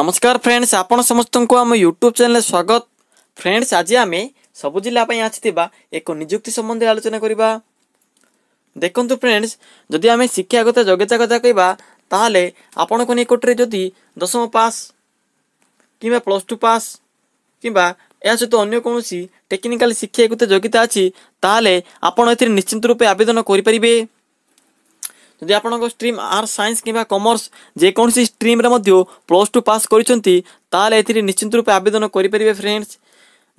নমস্কার ফ্রেন্ডস আপন সমস্ত আম ইউট্যুব চ্যানেল স্বাগত ফ্রেন্ডস আজ আমি সবু জেলা আসিবা এক নিযুক্তি সম্বন্ধে আলোচনা করা দেখুন ফ্রেন্ডস যদি আমি শিক্ষাগত যোগ্যতা কথা কহা তাহলে আপনার নিকটরে যদি দশম পাস কিংবা প্লস টু পাস কিংবা ଏହା ସହିତ ଅନ୍ୟ କୌଣସି ଟେକ୍ନିକାଲ ଶିକ୍ଷାଗତ ଯୋଗ୍ୟତା ଅଛି ତାହେଲେ ଆପଣ ଏଥିରେ ନିଶ୍ଚିନ୍ତ ରୂପେ ଆବେଦନ କରିପାରିବେ ଯଦି ଆପଣଙ୍କ ଷ୍ଟ୍ରିମ୍ ଆର୍ଟ୍ସ ସାଇନ୍ସ କିମ୍ବା କମର୍ସ ଯେକୌଣସି ଷ୍ଟ୍ରିମ୍ରେ ମଧ୍ୟ ପ୍ଲସ୍ ଟୁ ପାସ୍ କରିଛନ୍ତି ତାହେଲେ ଏଥିରେ ନିଶ୍ଚିତ ରୂପେ ଆବେଦନ କରିପାରିବେ ଫ୍ରେଣ୍ଡସ୍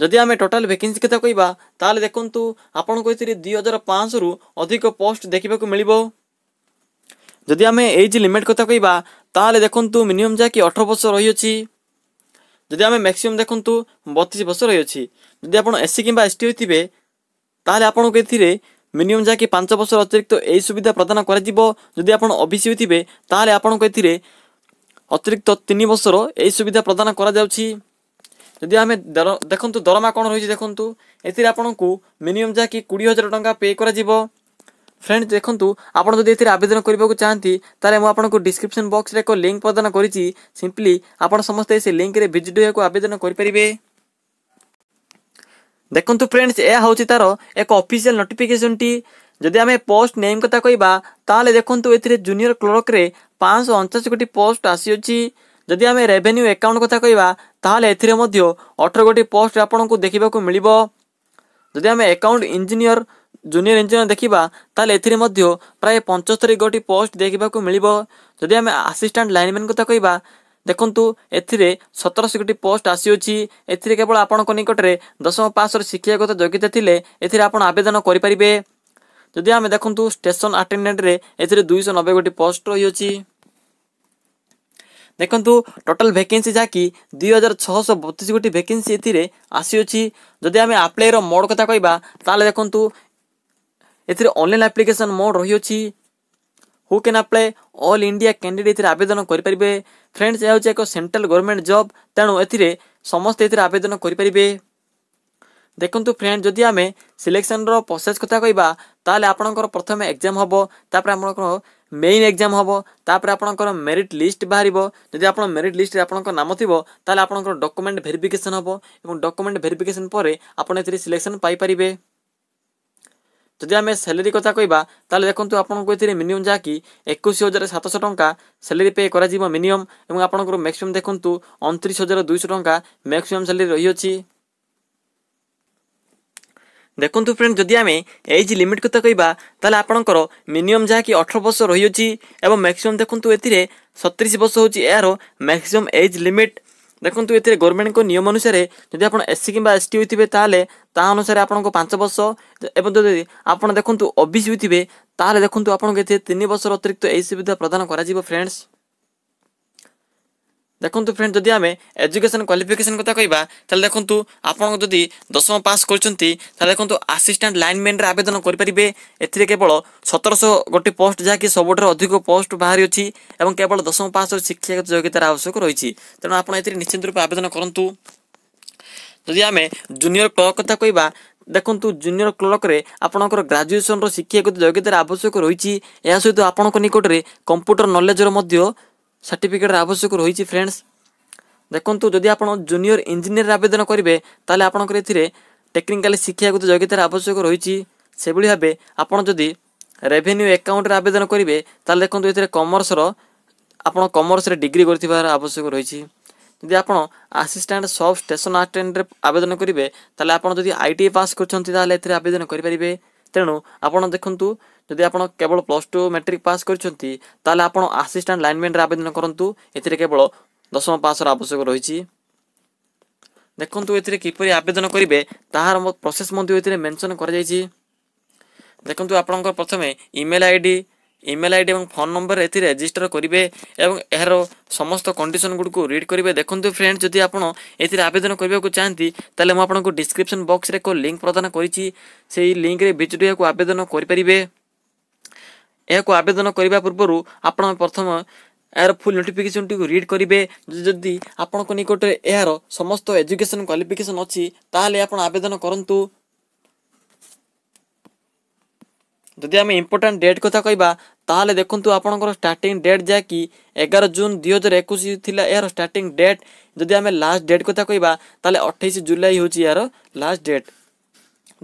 ଯଦି ଆମେ ଟୋଟାଲ୍ ଭେକେନ୍ସି କଥା କହିବା ତାହେଲେ ଦେଖନ୍ତୁ ଆପଣଙ୍କୁ ଏଥିରେ ଦୁଇ ହଜାର ପାଞ୍ଚଶହରୁ ଅଧିକ ପୋଷ୍ଟ ଦେଖିବାକୁ ମିଳିବ ଯଦି ଆମେ ଏଜ୍ ଲିମିଟ୍ କଥା କହିବା ତାହେଲେ ଦେଖନ୍ତୁ ମିନିମମ୍ ଯାହାକି ଅଠର ବର୍ଷ ରହିଅଛି ଯଦି ଆମେ ମ୍ୟାକ୍ସିମମ୍ ଦେଖନ୍ତୁ ବତିଶ ବର୍ଷ ରହିଅଛି ଯଦି ଆପଣ ଏସ୍ ସି କିମ୍ବା ଏସ୍ ଟି ହୋଇଥିବେ ତାହେଲେ ଆପଣଙ୍କୁ ଏଥିରେ ମିନିମମ୍ ଯାହାକି ପାଞ୍ଚ ବର୍ଷର ଅତିରିକ୍ତ ଏହି ସୁବିଧା ପ୍ରଦାନ କରାଯିବ ଯଦି ଆପଣ ଓବିସି ହୋଇଥିବେ ତାହେଲେ ଆପଣଙ୍କୁ ଏଥିରେ ଅତିରିକ୍ତ ତିନି ବର୍ଷର ଏହି ସୁବିଧା ପ୍ରଦାନ କରାଯାଉଛି ଯଦି ଆମେ ଦେଖନ୍ତୁ ଦରମା କ'ଣ ରହିଛି ଦେଖନ୍ତୁ ଏଥିରେ ଆପଣଙ୍କୁ ମିନିମମ୍ ଯାହାକି କୋଡ଼ିଏ ହଜାର ଟଙ୍କା ପେ କରାଯିବ ଫ୍ରେଣ୍ଡ ଦେଖନ୍ତୁ ଆପଣ ଯଦି ଏଥିରେ ଆବେଦନ କରିବାକୁ ଚାହାନ୍ତି ତାହେଲେ ମୁଁ ଆପଣଙ୍କୁ ଡିସ୍କ୍ରିପ୍ସନ୍ ବକ୍ସରେ ଏକ ଲିଙ୍କ୍ ପ୍ରଦାନ କରିଛି ସିମ୍ପଲି ଆପଣ ସମସ୍ତେ ସେ ଲିଙ୍କ୍ରେ ଭିଜିଟ୍ ହେବାକୁ ଆବେଦନ କରିପାରିବେ ଦେଖନ୍ତୁ ଫ୍ରେଣ୍ଡସ୍ ଏହା ହେଉଛି ତା'ର ଏକ ଅଫିସିଆଲ ନୋଟିଫିକେସନ୍ଟି ଯଦି ଆମେ ପୋଷ୍ଟ ନେମ୍ କଥା କହିବା ତାହେଲେ ଦେଖନ୍ତୁ ଏଥିରେ ଜୁନିୟର କ୍ଲର୍କରେ ପାଞ୍ଚଶହ ଅଣଚାଶ ଗୋଟି ପୋଷ୍ଟ ଆସିଅଛି ଯଦି ଆମେ ରେଭେନ୍ୟୁ ଆକାଉଣ୍ଟ କଥା କହିବା ତାହେଲେ ଏଥିରେ ମଧ୍ୟ ଅଠର ଗୋଟି ପୋଷ୍ଟ ଆପଣଙ୍କୁ ଦେଖିବାକୁ ମିଳିବ ଯଦି ଆମେ ଆକାଉଣ୍ଟ ଇଞ୍ଜିନିୟର ଜୁନିୟର ଇଞ୍ଜିନିୟର ଦେଖିବା ତାହେଲେ ଏଥିରେ ମଧ୍ୟ ପ୍ରାୟ ପଞ୍ଚସ୍ତରୀ ଗୋଟି ପୋଷ୍ଟ ଦେଖିବାକୁ ମିଳିବ ଯଦି ଆମେ ଆସିଷ୍ଟାଣ୍ଟ ଲାଇନମ୍ୟାନ୍ କଥା କହିବା ଦେଖନ୍ତୁ ଏଥିରେ ସତରଶହ କୋଟି ପୋଷ୍ଟ ଆସିଅଛି ଏଥିରେ କେବଳ ଆପଣଙ୍କ ନିକଟରେ ଦଶମ ପାସ୍ର ଶିକ୍ଷାଗତ ଯୋଗ୍ୟତା ଥିଲେ ଏଥିରେ ଆପଣ ଆବେଦନ କରିପାରିବେ ଯଦି ଆମେ ଦେଖନ୍ତୁ ଷ୍ଟେସନ ଆଟେଣ୍ଡାଣ୍ଟରେ ଏଥିରେ ଦୁଇଶହ ନବେ ଗୋଟି ପୋଷ୍ଟ ରହିଅଛି ଦେଖନ୍ତୁ ଟୋଟାଲ ଭେକେନ୍ସି ଯାହାକି ଦୁଇ ହଜାର ଛଅଶହ ବତିଶ ଗୋଟି ଭେକେନ୍ସି ଏଥିରେ ଆସିଅଛି ଯଦି ଆମେ ଆପ୍ଲାଏର ମୋଡ଼ କଥା କହିବା ତାହେଲେ ଦେଖନ୍ତୁ ଏଥିରେ ଅନଲାଇନ୍ ଆପ୍ଲିକେସନ୍ ମୋଡ଼ ରହିଅଛି who can apply all India candidate ଏଥିରେ ଆବେଦନ କରିପାରିବେ ଫ୍ରେଣ୍ଡସ୍ ଏହା ହେଉଛି ଏକ ସେଣ୍ଟ୍ରାଲ ଗଭର୍ଣ୍ଣମେଣ୍ଟ ଜବ୍ ତେଣୁ ଏଥିରେ ସମସ୍ତେ ଏଥିରେ ଆବେଦନ କରିପାରିବେ ଦେଖନ୍ତୁ ଫ୍ରେଣ୍ଡ ଯଦି ଆମେ ସିଲେକ୍ସନର ପ୍ରୋସେସ୍ କଥା କହିବା ତାହେଲେ ଆପଣଙ୍କର ପ୍ରଥମେ ଏକ୍ଜାମ୍ ହେବ ତାପରେ ଆପଣଙ୍କର ମେନ୍ ଏକ୍ଜାମ୍ ହେବ ତାପରେ ଆପଣଙ୍କର ମେରିଟ୍ ଲିଷ୍ଟ ବାହାରିବ ଯଦି ଆପଣ ମେରିଟ୍ ଲିଷ୍ଟରେ ଆପଣଙ୍କ ନାମ ଥିବ ତାହେଲେ ଆପଣଙ୍କର ଡକୁମେଣ୍ଟ ଭେରିଫିକେସନ୍ ହେବ ଏବଂ ଡକୁମେଣ୍ଟ ଭେରିଫିକେସନ୍ ପରେ ଆପଣ ଏଥିରେ ସିଲେକ୍ସନ୍ ପାଇପାରିବେ ଯଦି ଆମେ ସାଲେରୀ କଥା କହିବା ତାହେଲେ ଦେଖନ୍ତୁ ଆପଣଙ୍କୁ ଏଥିରେ ମିନିମମ୍ ଯାହାକି ଏକୋଇଶ ହଜାର ସାତଶହ ଟଙ୍କା ସାଲେରୀ ପେ କରାଯିବ ମିନିମମ୍ ଏବଂ ଆପଣଙ୍କର ମ୍ୟାକ୍ସିମମ୍ ଦେଖନ୍ତୁ ଅଣତିରିଶ ହଜାର ଦୁଇଶହ ଟଙ୍କା ମ୍ୟାକ୍ସିମମ୍ ସାଲେରୀ ରହିଅଛି ଦେଖନ୍ତୁ ଫ୍ରେଣ୍ଡ ଯଦି ଆମେ ଏଜ୍ ଲିମିଟ୍ କଥା କହିବା ତାହେଲେ ଆପଣଙ୍କର ମିନିମମ୍ ଯାହାକି ଅଠର ବର୍ଷ ରହିଅଛି ଏବଂ ମ୍ୟାକ୍ସିମମ୍ ଦେଖନ୍ତୁ ଏଥିରେ ସତତିରିଶ ବର୍ଷ ହେଉଛି ଏହାର ମ୍ୟାକ୍ସିମମ୍ ଏଜ୍ ଲିମିଟ୍ ଦେଖନ୍ତୁ ଏଥିରେ ଗଭର୍ଣ୍ଣମେଣ୍ଟଙ୍କ ନିୟମ ଅନୁସାରେ ଯଦି ଆପଣ ଏସ୍ସି କିମ୍ବା ଏସ୍ଟି ହୋଇଥିବେ ତାହେଲେ ତାହା ଅନୁସାରେ ଆପଣଙ୍କୁ ପାଞ୍ଚ ବର୍ଷ ଏବଂ ଯଦି ଆପଣ ଦେଖନ୍ତୁ ଓବିସି ହୋଇଥିବେ ତାହେଲେ ଦେଖନ୍ତୁ ଆପଣଙ୍କୁ ଏଥିରେ ତିନି ବର୍ଷର ଅତିରିକ୍ତ ଏହି ସୁବିଧା ପ୍ରଦାନ କରାଯିବ ଫ୍ରେଣ୍ଡସ୍ ଦେଖନ୍ତୁ ଫ୍ରେଣ୍ଡ ଯଦି ଆମେ ଏଜୁକେସନ୍ କ୍ୱାଲିଫିକେସନ୍ କଥା କହିବା ତାହେଲେ ଦେଖନ୍ତୁ ଆପଣ ଯଦି ଦଶମ ପାସ୍ କରିଛନ୍ତି ତାହେଲେ ଦେଖନ୍ତୁ ଆସିଷ୍ଟାଣ୍ଟ ଲାଇନମ୍ୟାନ୍ରେ ଆବେଦନ କରିପାରିବେ ଏଥିରେ କେବଳ ସତରଶହ ଗୋଟି ପୋଷ୍ଟ ଯାହାକି ସବୁଠାରୁ ଅଧିକ ପୋଷ୍ଟ ବାହାରି ଅଛି ଏବଂ କେବଳ ଦଶମ ପାସ୍ର ଶିକ୍ଷାଗତ ଯୋଗ୍ୟତାର ଆବଶ୍ୟକ ରହିଛି ତେଣୁ ଆପଣ ଏଥିରେ ନିଶ୍ଚିତ ରୂପେ ଆବେଦନ କରନ୍ତୁ ଯଦି ଆମେ ଜୁନିୟର କ୍ଲର୍କ କଥା କହିବା ଦେଖନ୍ତୁ ଜୁନିୟର କ୍ଲର୍କରେ ଆପଣଙ୍କର ଗ୍ରାଜୁଏସନ୍ର ଶିକ୍ଷାଗତ ଯୋଗ୍ୟତାର ଆବଶ୍ୟକ ରହିଛି ଏହା ସହିତ ଆପଣଙ୍କ ନିକଟରେ କମ୍ପ୍ୟୁଟର ନଲେଜର ମଧ୍ୟ সার্টিফিকেটর আবশ্যক রয়েছে ফ্রেন্ডস দেখন্তু যদি আপনার জুনিয়র ইঞ্জিনিয়ার আবেদন করবে তাহলে আপনার এতে টেকনিকাল শিক্ষাগত যোগ্যতার আবশ্যক রয়েছে সেভাবে ভাবে আপনার যদি রেভিনিউ আকাউন্টে আবেদন করবে তাহলে দেখুন এতে কমর্সর আপনার কমর্সরে ডিগ্রি করে আবশ্যক রয়েছে যদি আপনার আসিষ্টাট সব স্টেসন আটেন্ডে আবেদন করবে তাহলে আপনার যদি আইটিআই পাস করছেন তাহলে এতে আবেদন করে তেমন আপনার দেখুন যদি আপনার কেবল প্লস টু ম্যাট্রিক পাস করছেন তাহলে আপনার আসিষ্টাট লাইনম্যানরে আবেদন করতু এতে কেবল দশম পাশর আবশ্যক রয়েছে দেখুন এতে কিপর আবেদন করবে তাহার প্রসেস এতে মেনশন করা যাই দেখুন আপনার প্রথমে ইমেল আইডি ইমেল আইডি এবং ফোন নম্বর এতে রেজিষ্টার করবে এবং এর সমস্ত কন্ডিশন গুড় রিড করবে দেখুন ফ্রেন্ড যদি আপনার এতে আবেদন করা চাহিদি তাহলে মু আপনার ডিসক্রিপশন বক্সরে এক লিঙ্ক প্রদান করেছি সেই লিঙ্করে ভিজিট আবেদন করে ଏହାକୁ ଆବେଦନ କରିବା ପୂର୍ବରୁ ଆପଣ ପ୍ରଥମେ ଏହାର ଫୁଲ୍ ନୋଟିଫିକେସନ୍ଟିକୁ ରିଡ୍ କରିବେ ଯଦି ଆପଣଙ୍କ ନିକଟରେ ଏହାର ସମସ୍ତ ଏଜୁକେସନ୍ କ୍ୱାଲିଫିକେସନ୍ ଅଛି ତାହେଲେ ଆପଣ ଆବେଦନ କରନ୍ତୁ ଯଦି ଆମେ ଇମ୍ପୋର୍ଟାଣ୍ଟ ଡେଟ୍ କଥା କହିବା ତାହେଲେ ଦେଖନ୍ତୁ ଆପଣଙ୍କର ଷ୍ଟାର୍ଟିଂ ଡେଟ୍ ଯାହାକି ଏଗାର ଜୁନ୍ ଦୁଇ ହଜାର ଏକୋଇଶ ଥିଲା ଏହାର ଷ୍ଟାର୍ଟିଂ ଡେଟ୍ ଯଦି ଆମେ ଲାଷ୍ଟ ଡେଟ୍ କଥା କହିବା ତାହେଲେ ଅଠେଇଶ ଜୁଲାଇ ହେଉଛି ଏହାର ଲାଷ୍ଟ ଡେଟ୍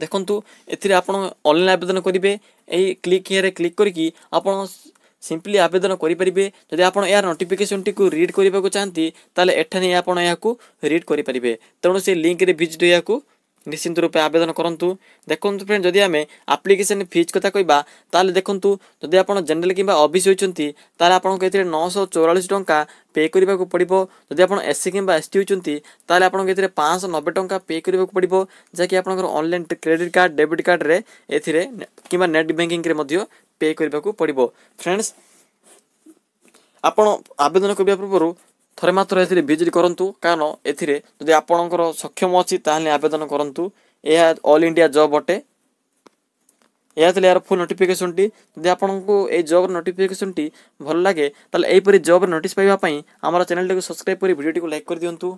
ଦେଖନ୍ତୁ ଏଥିରେ ଆପଣ ଅନଲାଇନ୍ ଆବେଦନ କରିବେ ଏହି କ୍ଲିକ୍ ଇଏରେ କ୍ଲିକ୍ କରିକି ଆପଣ ସିମ୍ପଲି ଆବେଦନ କରିପାରିବେ ଯଦି ଆପଣ ଏହାର ନୋଟିଫିକେସନ୍ଟିକୁ ରିଡ୍ କରିବାକୁ ଚାହାନ୍ତି ତାହେଲେ ଏଠାରେ ଆପଣ ଏହାକୁ ରିଡ୍ କରିପାରିବେ ତେଣୁ ସେ ଲିଙ୍କରେ ଭିଜିଟ୍ ଏହାକୁ ନିଶ୍ଚିନ୍ତ ରୂପେ ଆବେଦନ କରନ୍ତୁ ଦେଖନ୍ତୁ ଫ୍ରେଣ୍ଡ ଯଦି ଆମେ ଆପ୍ଲିକେସନ୍ ଫିଜ୍ କଥା କହିବା ତାହେଲେ ଦେଖନ୍ତୁ ଯଦି ଆପଣ ଜେନେରାଲ କିମ୍ବା ଅବିସି ହୋଇଛନ୍ତି ତାହେଲେ ଆପଣଙ୍କୁ ଏଥିରେ ନଅଶହ ଚଉରାଳିଶ ଟଙ୍କା ପେ କରିବାକୁ ପଡ଼ିବ ଯଦି ଆପଣ ଏସ୍ସି କିମ୍ବା ଏସ୍ଟି ହୋଇଛନ୍ତି ତାହେଲେ ଆପଣଙ୍କୁ ଏଥିରେ ପାଞ୍ଚଶହ ନବେ ଟଙ୍କା ପେ କରିବାକୁ ପଡ଼ିବ ଯାହାକି ଆପଣଙ୍କର ଅନଲାଇନ୍ କ୍ରେଡ଼ିଟ୍ କାର୍ଡ଼ ଡେବିଟ୍ କାର୍ଡ଼ରେ ଏଥିରେ କିମ୍ବା ନେଟ୍ ବ୍ୟାଙ୍କିଂରେ ମଧ୍ୟ ପେ କରିବାକୁ ପଡ଼ିବ ଫ୍ରେଣ୍ଡସ୍ ଆପଣ ଆବେଦନ କରିବା ପୂର୍ବରୁ ଥରେ ମାତ୍ର ଏଥିରେ ଭିଜିଟ୍ କରନ୍ତୁ କାରଣ ଏଥିରେ ଯଦି ଆପଣଙ୍କର ସକ୍ଷମ ଅଛି ତାହେଲେ ଆବେଦନ କରନ୍ତୁ ଏହା ଅଲ୍ ଇଣ୍ଡିଆ ଜବ୍ ଅଟେ ଏହା ଥିଲେ ଏହାର ଫୁଲ୍ ନୋଟିଫିକେସନ୍ଟି ଯଦି ଆପଣଙ୍କୁ ଏହି ଜବ୍ର ନୋଟିଫିକେସନ୍ଟି ଭଲ ଲାଗେ ତାହେଲେ ଏହିପରି ଜବ୍ର ନୋଟିସ୍ ପାଇବା ପାଇଁ ଆମର ଚ୍ୟାନେଲ୍ଟିକୁ ସବସ୍କ୍ରାଇବ୍ କରି ଭିଡ଼ିଓଟିକୁ ଲାଇକ୍ କରିଦିଅନ୍ତୁ